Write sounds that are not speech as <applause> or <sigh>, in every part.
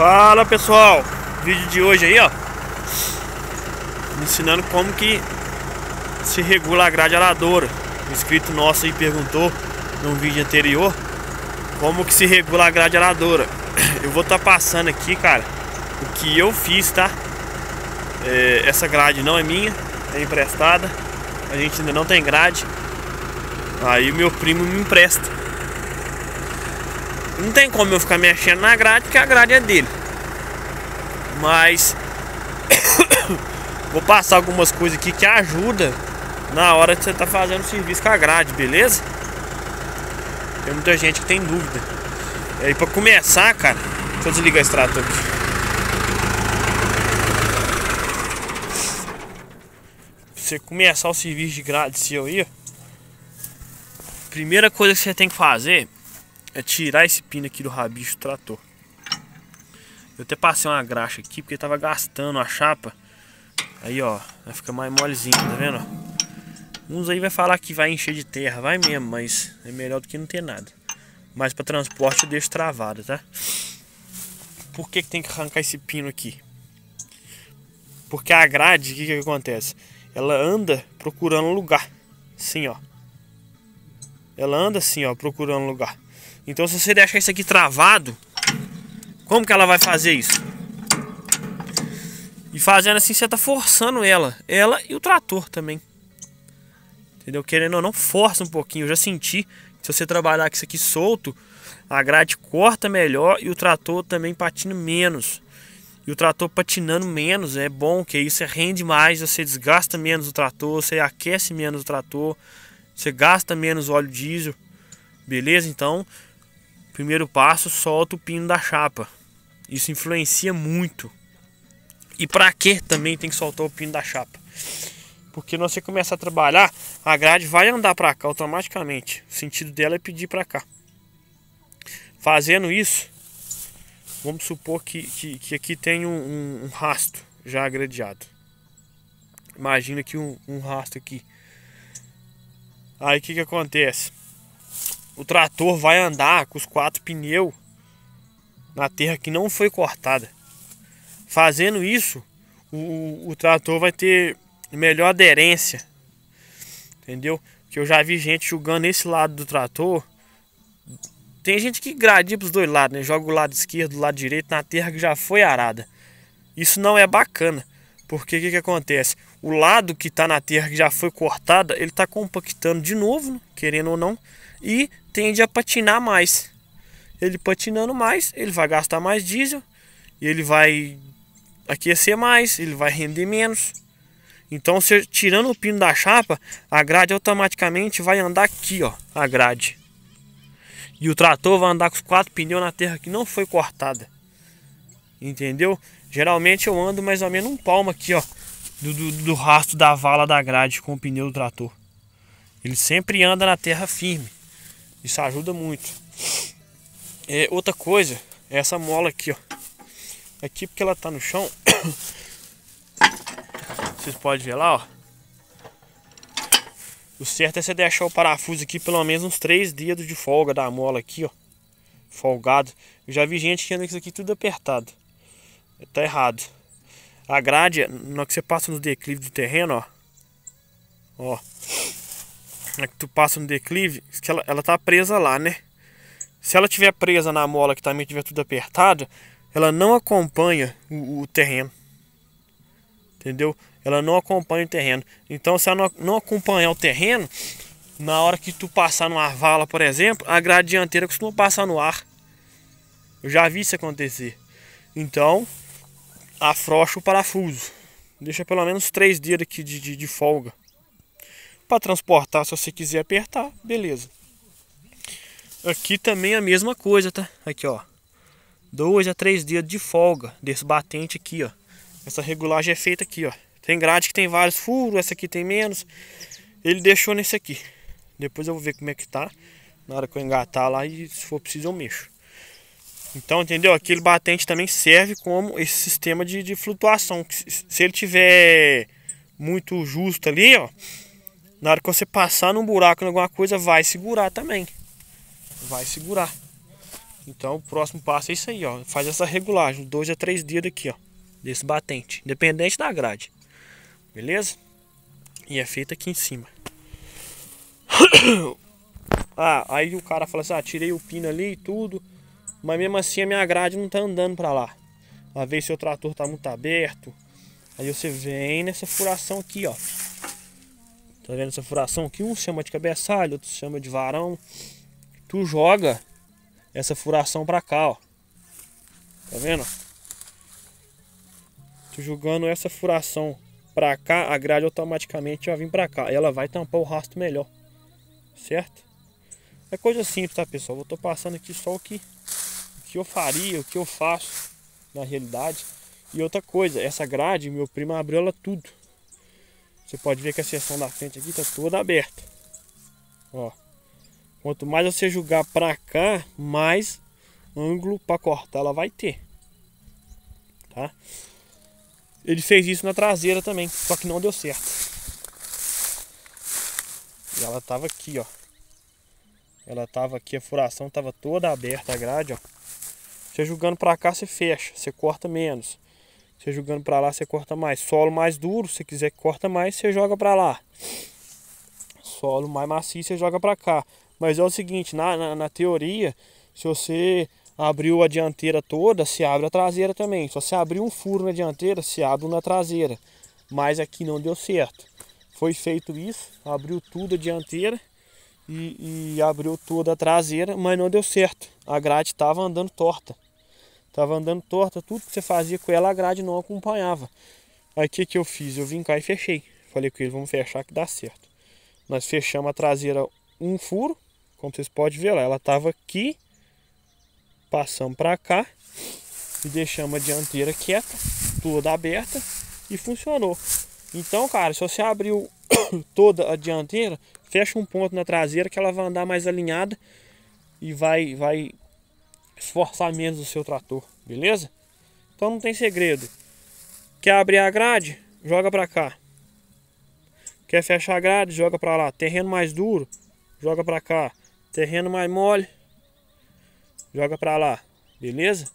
Fala pessoal, vídeo de hoje aí ó Ensinando como que se regula a grade aradora O inscrito nosso aí perguntou num vídeo anterior Como que se regula a grade aradora <clears throat> Eu vou estar tá passando aqui cara O que eu fiz tá é, Essa grade não é minha, é emprestada A gente ainda não tem grade Aí o meu primo me empresta não tem como eu ficar mexendo na grade, porque a grade é dele. Mas <coughs> vou passar algumas coisas aqui que ajuda na hora que você tá fazendo o serviço com a grade, beleza? Tem muita gente que tem dúvida. E aí para começar, cara, deixa eu desligar esse trator aqui. você começar o serviço de grade seu aí, primeira coisa que você tem que fazer é tirar esse pino aqui do rabicho do trator. Eu até passei uma graxa aqui porque tava gastando a chapa. Aí, ó, vai ficar mais molezinho, tá vendo? Uns aí vai falar que vai encher de terra, vai mesmo, mas é melhor do que não ter nada. Mas para transporte eu deixo travado, tá? Por que, que tem que arrancar esse pino aqui? Porque a grade, o que, que acontece? Ela anda procurando lugar. Sim, ó. Ela anda assim, ó, procurando lugar. Então se você deixar isso aqui travado, como que ela vai fazer isso? E fazendo assim, você tá forçando ela. Ela e o trator também. Entendeu? Querendo ou não, força um pouquinho. Eu já senti se você trabalhar com isso aqui solto, a grade corta melhor e o trator também patina menos. E o trator patinando menos é bom, que isso rende mais, você desgasta menos o trator, você aquece menos o trator, você gasta menos óleo diesel. Beleza? Então, primeiro passo, solta o pino da chapa. Isso influencia muito. E para que também tem que soltar o pino da chapa. Porque quando você começa a trabalhar, a grade vai andar para cá automaticamente. O sentido dela é pedir para cá. Fazendo isso, vamos supor que, que, que aqui tem um, um, um, já gradeado. Imagina aqui um, um aqui. Aí o que, que acontece? O trator vai andar com os quatro pneus na terra que não foi cortada. Fazendo isso, o, o trator vai ter melhor aderência. Entendeu? Que eu já vi gente jogando esse lado do trator. Tem gente que gradia para os dois lados, né? Joga o lado esquerdo, o lado direito na terra que já foi arada. Isso não é bacana, porque o que, que, acontece? O lado que está na terra que já foi cortada, ele está compactando de novo, né? querendo ou não, e tende a patinar mais ele patinando mais, ele vai gastar mais diesel, ele vai aquecer mais, ele vai render menos. Então, se, tirando o pino da chapa, a grade automaticamente vai andar aqui, ó, a grade. E o trator vai andar com os quatro pneus na terra que não foi cortada. Entendeu? Geralmente eu ando mais ou menos um palmo aqui, ó, do, do, do rastro da vala da grade com o pneu do trator. Ele sempre anda na terra firme. Isso ajuda muito. É, outra coisa, é essa mola aqui, ó. Aqui porque ela tá no chão. <coughs> Vocês podem ver lá, ó. O certo é você deixar o parafuso aqui pelo menos uns três dedos de folga da mola aqui, ó. Folgado. Eu já vi gente que anda com isso aqui tudo apertado. Tá errado. A grade, na que você passa no declive do terreno, ó. Ó. Na que tu passa no declive, ela, ela tá presa lá, né? Se ela tiver presa na mola que também tá tiver tudo apertada, ela não acompanha o, o terreno. Entendeu? Ela não acompanha o terreno. Então, se ela não, não acompanhar o terreno, na hora que tu passar numa vala, por exemplo, a grade dianteira costuma passar no ar. Eu já vi isso acontecer. Então, afrouxa o parafuso. Deixa pelo menos três dias aqui de, de, de folga. Para transportar, se você quiser apertar, beleza. Aqui também é a mesma coisa, tá? Aqui, ó. Dois a três dias de folga desse batente aqui, ó. Essa regulagem é feita aqui, ó. Tem grade que tem vários furos, essa aqui tem menos. Ele deixou nesse aqui. Depois eu vou ver como é que tá. Na hora que eu engatar lá e se for preciso eu mexo. Então, entendeu? Aquele batente também serve como esse sistema de, de flutuação. Se ele tiver muito justo ali, ó. Na hora que você passar num buraco em alguma coisa, vai segurar também vai segurar. Então o próximo passo é isso aí, ó. Faz essa regulagem, dois a três dias daqui, ó. Desse batente, independente da grade. Beleza? E é feito aqui em cima. <coughs> ah, aí o cara fala assim, ah, tirei o pino ali e tudo. Mas mesmo assim a minha grade não tá andando pra lá. ver se o trator tá muito aberto. Aí você vem nessa furação aqui, ó. Tá vendo essa furação aqui? Um chama de cabeçalho, outro chama de varão tu joga essa furação pra cá, ó. Tá vendo? Tu jogando essa furação pra cá, a grade automaticamente vai vir pra cá. Ela vai tampar o rastro melhor. Certo? É coisa simples, tá, pessoal? Eu tô passando aqui só o que, o que eu faria, o que eu faço na realidade. E outra coisa, essa grade, meu primo abriu ela tudo. Você pode ver que a seção da frente aqui tá toda aberta. Ó. Quanto mais você jogar para cá, mais ângulo para cortar ela vai ter. Tá? Ele fez isso na traseira também, só que não deu certo. E ela tava aqui, ó. Ela tava aqui, a furação tava toda aberta, a grade, ó. Você jogando para cá, você fecha, você corta menos. Você jogando para lá, você corta mais. Solo mais duro, se quiser que corta mais, você joga para lá. Solo mais macio, você joga para cá. Mas é o seguinte, na, na, na teoria, se você abriu a dianteira toda, se abre a traseira também. Só se abrir um furo na dianteira, se abre na traseira. Mas aqui não deu certo. Foi feito isso, abriu tudo a dianteira e, e abriu toda a traseira, mas não deu certo. A grade estava andando torta. Estava andando torta, tudo que você fazia com ela, a grade não acompanhava. Aí o que, que eu fiz? Eu vim cá e fechei. Falei com ele, vamos fechar que dá certo. Nós fechamos a traseira um furo, como vocês podem ver lá, ela estava aqui, passamos para cá e deixamos a dianteira quieta, toda aberta e funcionou. Então, cara, se você abriu <coughs> toda a dianteira, fecha um ponto na traseira que ela vai andar mais alinhada e vai, vai esforçar menos o seu trator, beleza? Então não tem segredo. Quer abrir a grade? Joga para cá. Quer fechar a grade? Joga para lá. Terreno mais duro? Joga para cá terreno mais mole, joga para lá, beleza?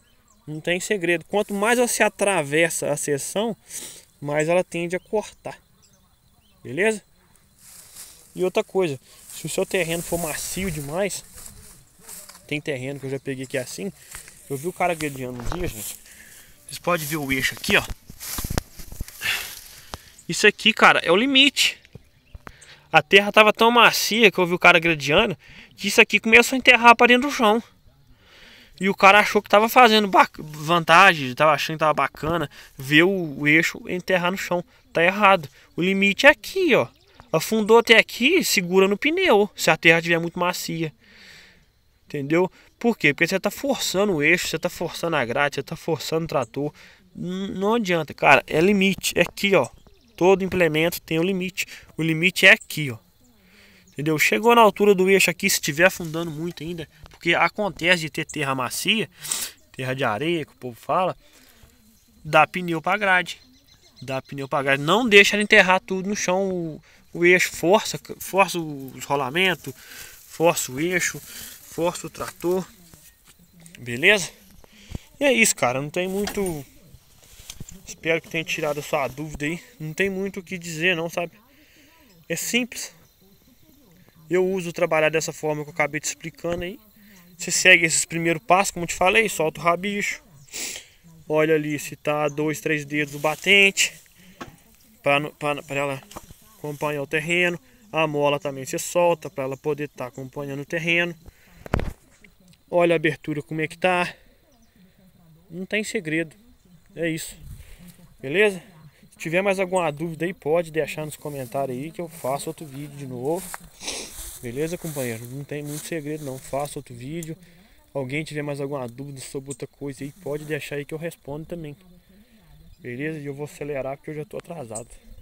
Não tem segredo. Quanto mais você atravessa a seção, mais ela tende a cortar, beleza? E outra coisa, se o seu terreno for macio demais, tem terreno que eu já peguei aqui é assim, eu vi o cara gradeando um dia, gente. Vocês podem ver o eixo aqui, ó. Isso aqui, cara, é o limite. A terra estava tão macia que eu vi o cara gradiando que isso aqui começou a enterrar para dentro do chão. E o cara achou que estava fazendo vantagem, estava achando que estava bacana ver o, o, eixo enterrar no chão. Tá errado. O limite é aqui, ó. Afundou até aqui, segura no pneu, se a terra estiver muito macia. Entendeu? Por quê? Porque você está forçando o eixo, você está forçando a grade, você está forçando o trator. Não adianta, cara. É limite. É aqui, ó. Todo implemento tem um limite. O limite é aqui, ó. Entendeu? Chegou na altura do eixo aqui, se estiver afundando muito ainda, porque acontece de ter terra macia, terra de areia, que o povo fala, dá pneu para grade. Dá pneu para grade. Não deixa enterrar tudo no chão. O, o eixo força, força os rolamentos, força o eixo, força o trator. Beleza? E é isso, cara. Não tem muito Espero que tenha tirado a sua dúvida aí. Não tem muito o que dizer não, sabe? É simples. Eu uso trabalhar dessa forma que eu acabei te explicando aí. Você segue esses primeiros passos, como te falei, solta o rabicho. Olha ali se tá dois, três dedos o batente. Para ela acompanhar o terreno. A mola também você solta para ela poder estar tá acompanhando o terreno. Olha a abertura como é que tá. Não tem segredo. É isso. Beleza? Se tiver mais alguma dúvida aí, pode deixar nos comentários aí que eu faço outro vídeo de novo. Beleza, companheiro? Não tem muito segredo não. Faço outro vídeo. Alguém tiver mais alguma dúvida sobre outra coisa aí, pode deixar aí que eu respondo também. Beleza? E eu vou acelerar porque eu já tô atrasado.